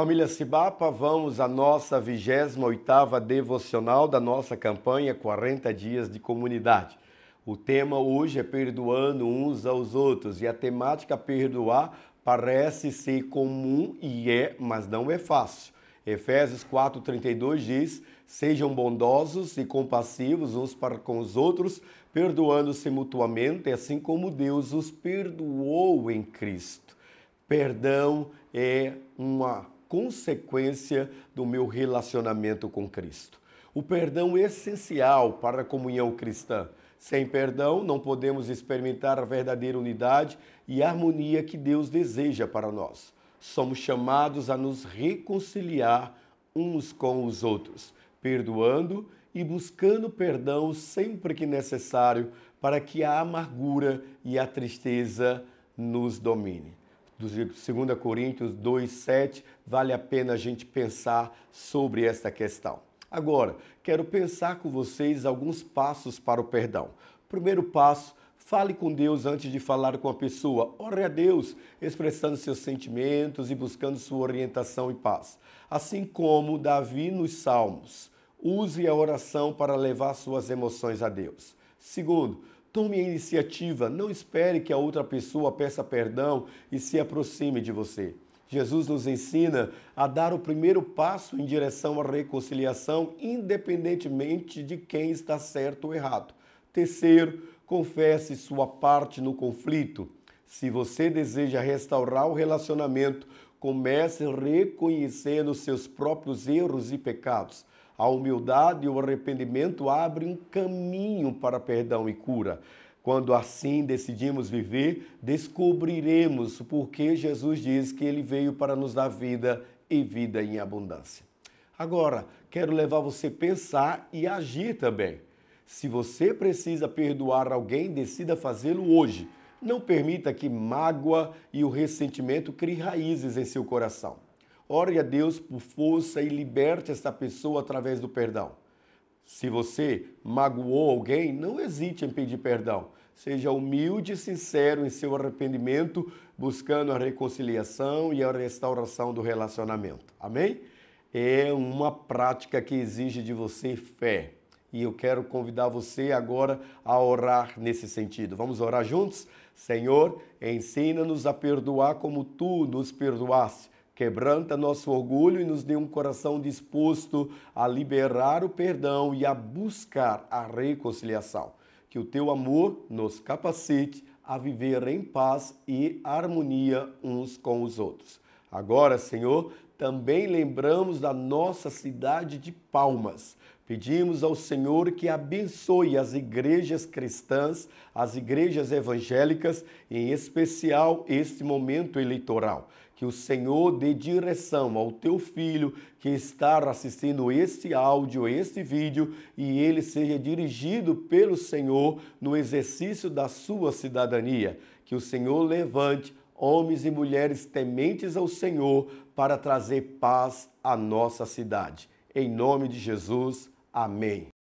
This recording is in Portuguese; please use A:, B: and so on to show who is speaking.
A: Família Cibapa, vamos à nossa 28ª devocional da nossa campanha 40 dias de comunidade. O tema hoje é perdoando uns aos outros e a temática perdoar parece ser comum e é, mas não é fácil. Efésios 4:32 diz: "Sejam bondosos e compassivos uns para com os outros, perdoando-se mutuamente, assim como Deus os perdoou em Cristo." Perdão é uma consequência do meu relacionamento com Cristo. O perdão é essencial para a comunhão cristã. Sem perdão, não podemos experimentar a verdadeira unidade e harmonia que Deus deseja para nós. Somos chamados a nos reconciliar uns com os outros, perdoando e buscando perdão sempre que necessário para que a amargura e a tristeza nos domine dos 2 Coríntios 2,7, vale a pena a gente pensar sobre esta questão. Agora, quero pensar com vocês alguns passos para o perdão. Primeiro passo, Fale com Deus antes de falar com a pessoa. Ore a Deus, expressando seus sentimentos e buscando sua orientação e paz. Assim como Davi nos Salmos, use a oração para levar suas emoções a Deus. Segundo, Tome a iniciativa, não espere que a outra pessoa peça perdão e se aproxime de você. Jesus nos ensina a dar o primeiro passo em direção à reconciliação, independentemente de quem está certo ou errado. Terceiro, confesse sua parte no conflito. Se você deseja restaurar o relacionamento, comece reconhecendo seus próprios erros e pecados. A humildade e o arrependimento abrem um caminho para perdão e cura. Quando assim decidimos viver, descobriremos porquê Jesus diz que ele veio para nos dar vida e vida em abundância. Agora, quero levar você a pensar e agir também. Se você precisa perdoar alguém, decida fazê-lo hoje. Não permita que mágoa e o ressentimento criem raízes em seu coração. Ore a Deus por força e liberte esta pessoa através do perdão. Se você magoou alguém, não hesite em pedir perdão. Seja humilde e sincero em seu arrependimento, buscando a reconciliação e a restauração do relacionamento. Amém? É uma prática que exige de você fé e eu quero convidar você agora a orar nesse sentido. Vamos orar juntos? Senhor, ensina-nos a perdoar como tu nos perdoaste. Quebranta nosso orgulho e nos dê um coração disposto a liberar o perdão e a buscar a reconciliação. Que o teu amor nos capacite a viver em paz e harmonia uns com os outros. Agora, Senhor, também lembramos da nossa cidade de Palmas. Pedimos ao Senhor que abençoe as igrejas cristãs, as igrejas evangélicas, em especial este momento eleitoral. Que o Senhor dê direção ao teu filho que está assistindo este áudio, este vídeo, e ele seja dirigido pelo Senhor no exercício da sua cidadania. Que o Senhor levante homens e mulheres tementes ao Senhor para trazer paz à nossa cidade. Em nome de Jesus, amém.